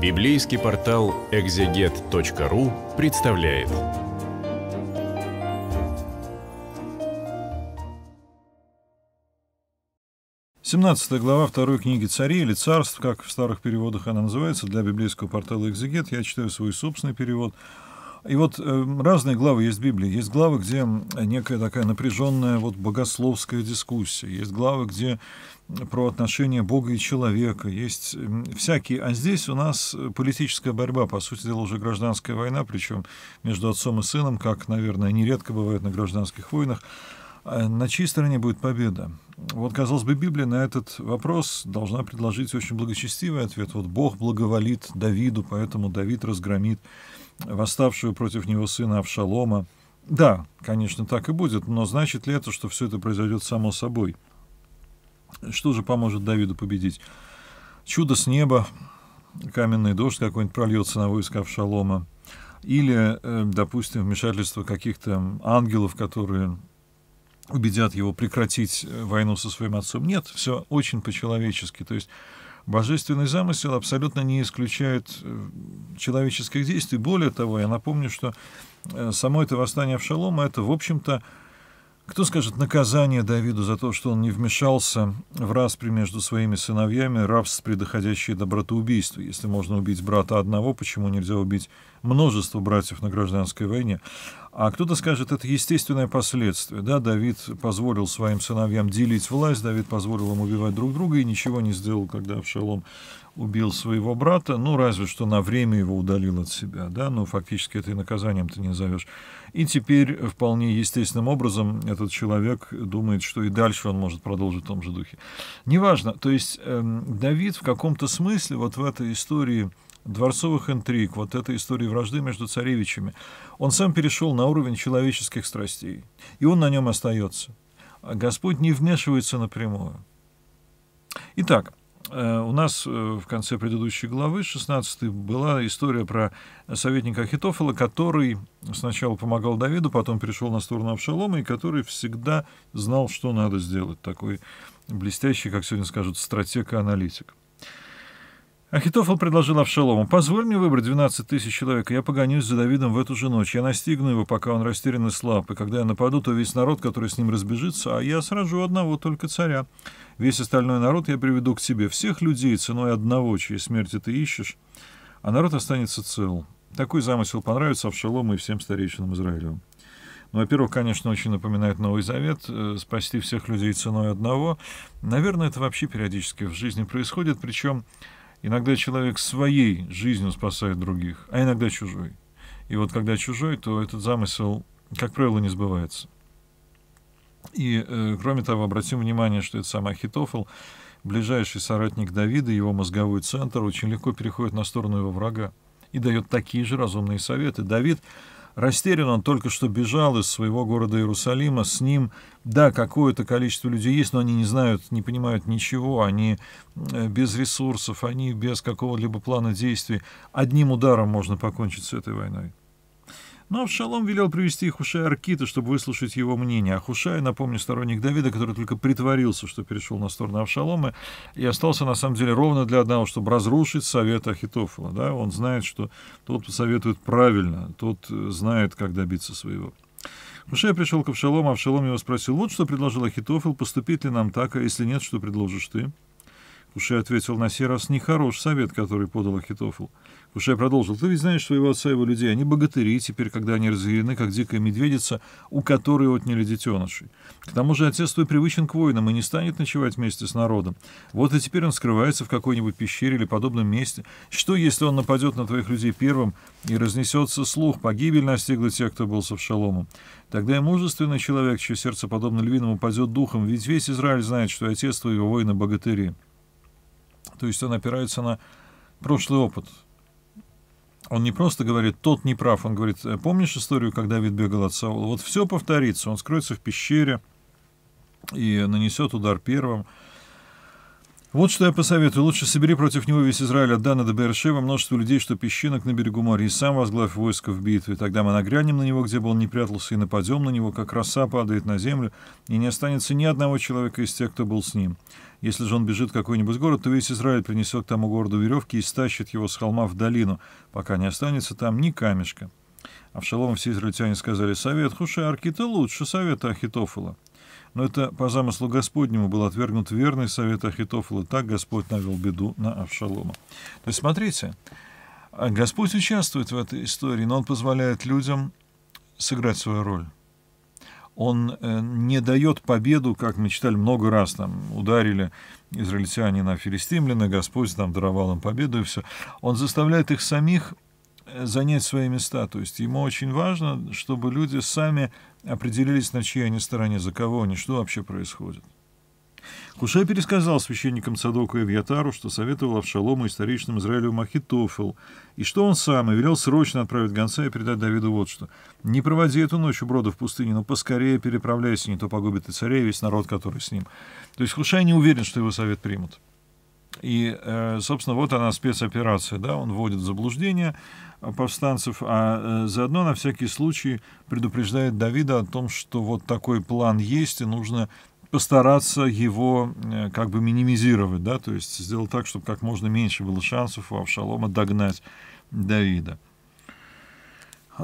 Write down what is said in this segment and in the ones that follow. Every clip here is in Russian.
Библейский портал экзегет.ру представляет. Семнадцатая глава второй книги царей или царств, как в старых переводах она называется, для библейского портала «Экзегет». Я читаю свой собственный перевод – и вот э, разные главы есть в Библии. Есть главы, где некая такая напряженная вот богословская дискуссия. Есть главы, где про отношения Бога и человека. Есть всякие. А здесь у нас э, политическая борьба, по сути дела, уже гражданская война, причем между отцом и сыном, как, наверное, нередко бывает на гражданских войнах. А на чьей стороне будет победа? Вот, казалось бы, Библия на этот вопрос должна предложить очень благочестивый ответ. Вот Бог благоволит Давиду, поэтому Давид разгромит восставшего против него сына Авшалома. Да, конечно, так и будет, но значит ли это, что все это произойдет само собой? Что же поможет Давиду победить? Чудо с неба, каменный дождь какой-нибудь прольется на войско Авшалома, или, э, допустим, вмешательство каких-то ангелов, которые убедят его прекратить э, войну со своим отцом. Нет, все очень по-человечески. То есть божественный замысел абсолютно не исключает э, человеческих действий. Более того, я напомню, что э, само это восстание Авшалома — это, в общем-то, кто скажет наказание Давиду за то, что он не вмешался в распри между своими сыновьями, рабство, предоходящее до братоубийства? Если можно убить брата одного, почему нельзя убить множество братьев на гражданской войне? А кто-то скажет, это естественное последствие. Да, Давид позволил своим сыновьям делить власть, Давид позволил им убивать друг друга и ничего не сделал, когда Авшалом убил своего брата, ну, разве что на время его удалил от себя, да, но ну, фактически это и наказанием ты не назовешь. И теперь вполне естественным образом этот человек думает, что и дальше он может продолжить в том же духе. Неважно, то есть э, Давид в каком-то смысле вот в этой истории дворцовых интриг, вот этой истории вражды между царевичами, он сам перешел на уровень человеческих страстей, и он на нем остается. А Господь не вмешивается напрямую. Итак, э, у нас э, в конце предыдущей главы, 16 была история про советника Ахитофела, который сначала помогал Давиду, потом перешел на сторону Авшалома, и который всегда знал, что надо сделать. Такой блестящий, как сегодня скажут, стратег и аналитик. Ахитофел предложил Авшалому, «Позволь мне выбрать двенадцать тысяч человек, и я погонюсь за Давидом в эту же ночь. Я настигну его, пока он растерян и слаб, и когда я нападу, то весь народ, который с ним разбежится, а я сражу одного только царя. Весь остальной народ я приведу к тебе, всех людей ценой одного, чьей смерти ты ищешь, а народ останется цел». Такой замысел понравится Авшалому и всем старейшинам Израилю. Ну, во-первых, конечно, очень напоминает Новый Завет, э, спасти всех людей ценой одного. Наверное, это вообще периодически в жизни происходит, причем Иногда человек своей жизнью спасает других, а иногда чужой. И вот когда чужой, то этот замысел, как правило, не сбывается. И, э, кроме того, обратим внимание, что это сам Ахитофел, ближайший соратник Давида, его мозговой центр, очень легко переходит на сторону его врага и дает такие же разумные советы. Давид растерян, он только что бежал из своего города Иерусалима, с ним, да, какое-то количество людей есть, но они не знают, не понимают ничего, они э, без ресурсов, они без какого-либо плана действий. Одним ударом можно покончить с этой войной. Но Авшалом велел привести Хушая Аркита, чтобы выслушать его мнение. А Хушай, напомню, сторонник Давида, который только притворился, что перешел на сторону Авшалома, и остался, на самом деле, ровно для одного, чтобы разрушить совет Ахитофела. Да? Он знает, что тот советует правильно, тот э, знает, как добиться своего. Хушай пришел к Авшалому, а Авшалом его спросил, вот что предложил Ахитофел, поступить ли нам так, а если нет, что предложишь ты? Пуше ответил на сей раз нехорош совет, который подал Ахитофл. Пуше продолжил. «Ты ведь знаешь своего отца и его людей. Они богатыри теперь, когда они разъярены, как дикая медведица, у которой отняли детенышей. К тому же отец твой привычен к воинам и не станет ночевать вместе с народом. Вот и теперь он скрывается в какой-нибудь пещере или подобном месте. Что, если он нападет на твоих людей первым и разнесется слух? Погибель настигла тех, кто был со Авшаломом. Тогда и мужественный человек, чье сердце, подобно львиному, падет духом, ведь весь Израиль знает, что отец твоего воина богатыри». То есть он опирается на прошлый опыт. Он не просто говорит, тот не прав, он говорит, «Э, помнишь историю, когда Давид бегал от Саула? Вот все повторится, он скроется в пещере и нанесет удар первым. Вот что я посоветую. Лучше собери против него весь Израиль от Дана до Бершева множество людей, что песчинок на берегу моря, и сам возглавь войско в битве. Тогда мы нагрянем на него, где бы он не прятался, и нападем на него, как роса падает на землю, и не останется ни одного человека из тех, кто был с ним. Если же он бежит в какой-нибудь город, то весь Израиль принесет к тому городу веревки и стащит его с холма в долину, пока не останется там ни камешка». А в Шалом все израильтяне сказали «Совет Хуши Аркита лучше совета Ахитофела». Но это по замыслу Господнему был отвергнут верный совет Ахитофела. Так Господь навел беду на Авшалома. То есть, смотрите, а Господь участвует в этой истории, но Он позволяет людям сыграть свою роль. Он э, не дает победу, как мы читали много раз, там ударили израильтяне на филистимляна, Господь там даровал им победу и все. Он заставляет их самих э, занять свои места. То есть ему очень важно, чтобы люди сами определились, на чьей они стороне, за кого они, что вообще происходит. Кушай пересказал священникам Садоку и Вьятару, что советовал Авшалому и старичному Израилю Махитофел, и что он сам, и велел срочно отправить гонца и передать Давиду вот что. «Не проводи эту ночь у уброда в пустыне, но поскорее переправляйся, не то погубит и царя, и весь народ, который с ним». То есть Хушай не уверен, что его совет примут. И, э, собственно, вот она спецоперация, да, он вводит в заблуждение э, повстанцев, а э, заодно на всякий случай предупреждает Давида о том, что вот такой план есть, и нужно постараться его как бы минимизировать, да, то есть сделать так, чтобы как можно меньше было шансов у Авшалома догнать Давида.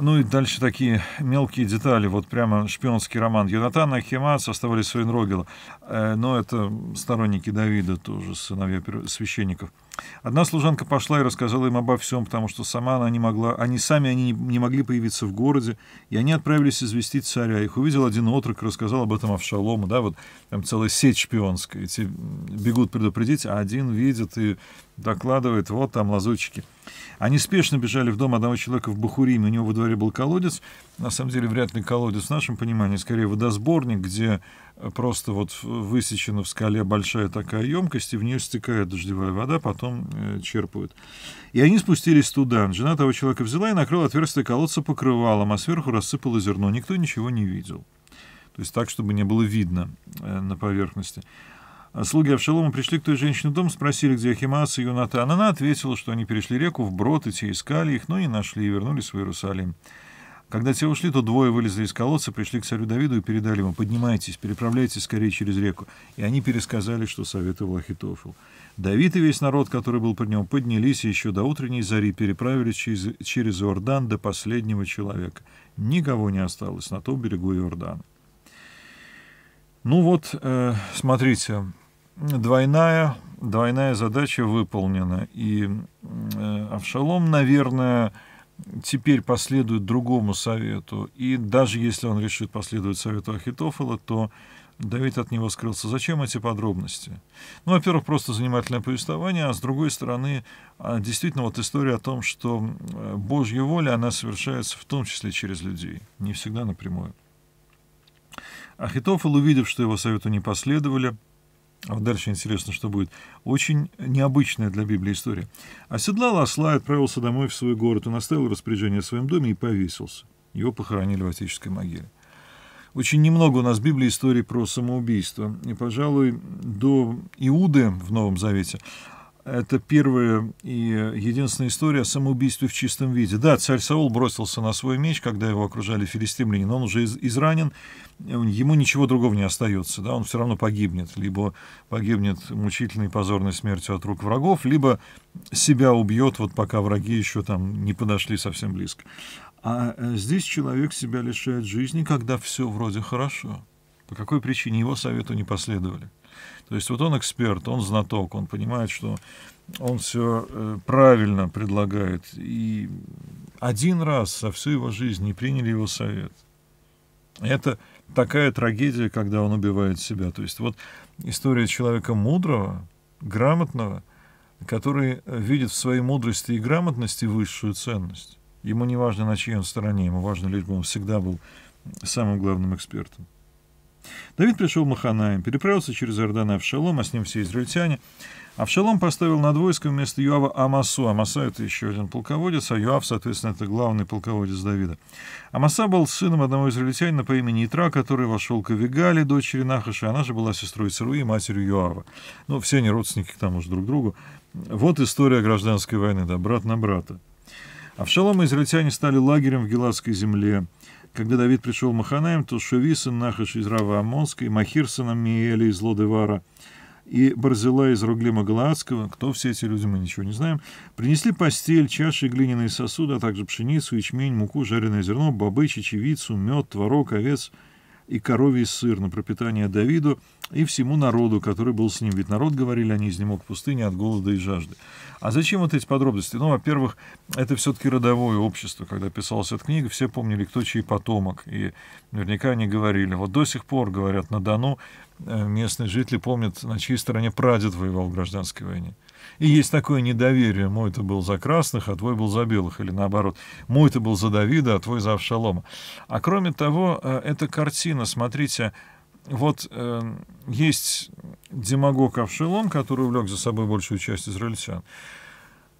Ну и дальше такие мелкие детали. Вот прямо шпионский роман Юнатана Ахимаса, оставались Суин Рогела. Э, но это сторонники Давида тоже, сыновья священников. Одна служанка пошла и рассказала им обо всем, потому что сама она не могла, они сами они не могли появиться в городе, и они отправились известить царя. Их увидел один отрок, рассказал об этом Авшалому, да, вот там целая сеть шпионская, эти бегут предупредить, а один видит и докладывает, вот там лазутчики. Они спешно бежали в дом одного человека в Бахуриме, у него во дворе был колодец, на самом деле вряд ли колодец в нашем понимании, скорее водосборник, где просто вот высечена в скале большая такая емкость, и в нее стекает дождевая вода, потом э, черпают. И они спустились туда. Жена того человека взяла и накрыла отверстие колодца покрывалом, а сверху рассыпала зерно. Никто ничего не видел. То есть так, чтобы не было видно э, на поверхности. А слуги Авшалома пришли к той женщине в дом, спросили, где Ахимас и Юнатан. Она ответила, что они перешли реку в Брод и те искали их, но ну не нашли, и вернулись в Иерусалим. Когда те ушли, то двое вылезли из колодца, пришли к царю Давиду и передали ему, «Поднимайтесь, переправляйтесь скорее через реку». И они пересказали, что советовал Ахитофел. Давид и весь народ, который был при нем, поднялись еще до утренней зари переправились через, через Иордан до последнего человека. Никого не осталось на том берегу Иордана. Ну вот, э, смотрите, двойная, двойная задача выполнена. И э, Авшалом, наверное, теперь последует другому совету, и даже если он решит последовать совету Ахитофела, то Давид от него скрылся. Зачем эти подробности? Ну, во-первых, просто занимательное повествование, а с другой стороны, а, действительно, вот история о том, что Божья воля, она совершается в том числе через людей, не всегда напрямую. Ахитофел, увидев, что его совету не последовали, а дальше интересно, что будет. Очень необычная для Библии история. Оседлал осла и отправился домой в свой город. Он оставил распоряжение о своем доме и повесился. Его похоронили в отеческой могиле. Очень немного у нас в Библии истории про самоубийство. И, пожалуй, до Иуды в Новом Завете это первая и единственная история о самоубийстве в чистом виде. Да, царь Саул бросился на свой меч, когда его окружали филистимляне, но он уже изранен, ему ничего другого не остается, да, он все равно погибнет, либо погибнет мучительной позорной смертью от рук врагов, либо себя убьет, вот пока враги еще там не подошли совсем близко. А э, здесь человек себя лишает жизни, когда все вроде хорошо. По какой причине его совету не последовали? То есть вот он эксперт, он знаток, он понимает, что он все э, правильно предлагает. И один раз со всю его жизнь не приняли его совет. Это такая трагедия, когда он убивает себя. То есть вот история человека мудрого, грамотного, который видит в своей мудрости и грамотности высшую ценность. Ему не важно, на чьей он стороне, ему важно, лишь бы он всегда был самым главным экспертом. Давид пришел в Маханаем, переправился через Иордан Авшалом, а с ним все израильтяне. Авшалом поставил над войском вместо Юава Амасу. Амаса — это еще один полководец, а Юав, соответственно, это главный полководец Давида. Амаса был сыном одного израильтянина по имени Итра, который вошел к Авигале, дочери Нахаша. Она же была сестрой Царуи, матерью Юава. Ну, все они родственники к тому же друг другу. Вот история гражданской войны, да, брат на брата. Авшалом и израильтяне стали лагерем в Геладской земле. Когда Давид пришел в Маханаем, то Шевисон, Нахаш из Рава и Махирсона, Миэли из Лодевара и Барзила из Руглима Галаадского, кто все эти люди, мы ничего не знаем, принесли постель, чаши, глиняные сосуды, а также пшеницу, ячмень, муку, жареное зерно, бобы, чечевицу, мед, творог, овец – и коровий сыр на пропитание Давиду и всему народу, который был с ним. Ведь народ, говорили они, изнемог в пустыне от голода и жажды. А зачем вот эти подробности? Ну, во-первых, это все-таки родовое общество. Когда писалась эта книга, все помнили, кто чей потомок. И наверняка они говорили. Вот до сих пор, говорят, на Дону э, местные жители помнят, на чьей стороне прадед воевал в гражданской войне. И есть такое недоверие, мой-то был за красных, а твой был за белых, или наоборот, мой-то был за Давида, а твой за Авшалома. А кроме того, э, эта картина, смотрите, вот э, есть демагог Авшалом, который увлек за собой большую часть израильтян.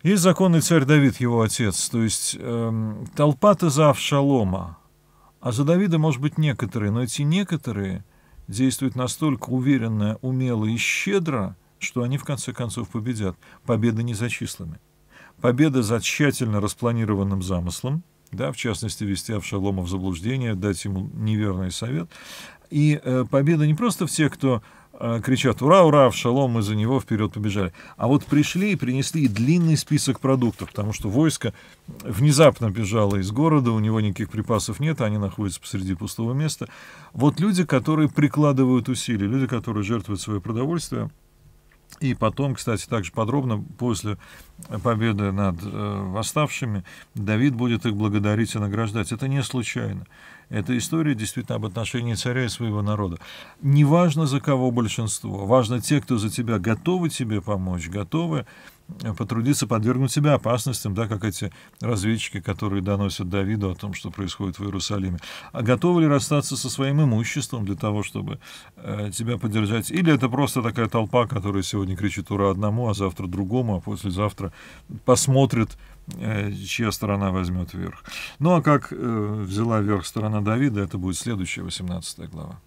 Есть законный царь Давид, его отец, то есть э, толпа-то за Авшалома, а за Давида, может быть, некоторые, но эти некоторые действуют настолько уверенно, умело и щедро, что они в конце концов победят. Победа не за числами. Победа за тщательно распланированным замыслом, да, в частности, вести Авшалома в заблуждение, дать ему неверный совет. И э, победа не просто в тех, кто э, кричат «Ура, ура, Авшалом, мы за него вперед побежали!», а вот пришли и принесли длинный список продуктов, потому что войско внезапно бежало из города, у него никаких припасов нет, они находятся посреди пустого места. Вот люди, которые прикладывают усилия, люди, которые жертвуют свое продовольствие – и потом, кстати, также подробно, после победы над э, восставшими, Давид будет их благодарить и награждать. Это не случайно. Это история действительно об отношении царя и своего народа. Не важно, за кого большинство, важно те, кто за тебя готовы тебе помочь, готовы потрудиться подвергнуть себя опасностям, да, как эти разведчики, которые доносят Давиду о том, что происходит в Иерусалиме. А готовы ли расстаться со своим имуществом для того, чтобы э, тебя поддержать? Или это просто такая толпа, которая сегодня кричит «Ура!» одному, а завтра другому, а послезавтра посмотрит, э, чья сторона возьмет верх. Ну а как э, взяла верх сторона Давида, это будет следующая 18 глава.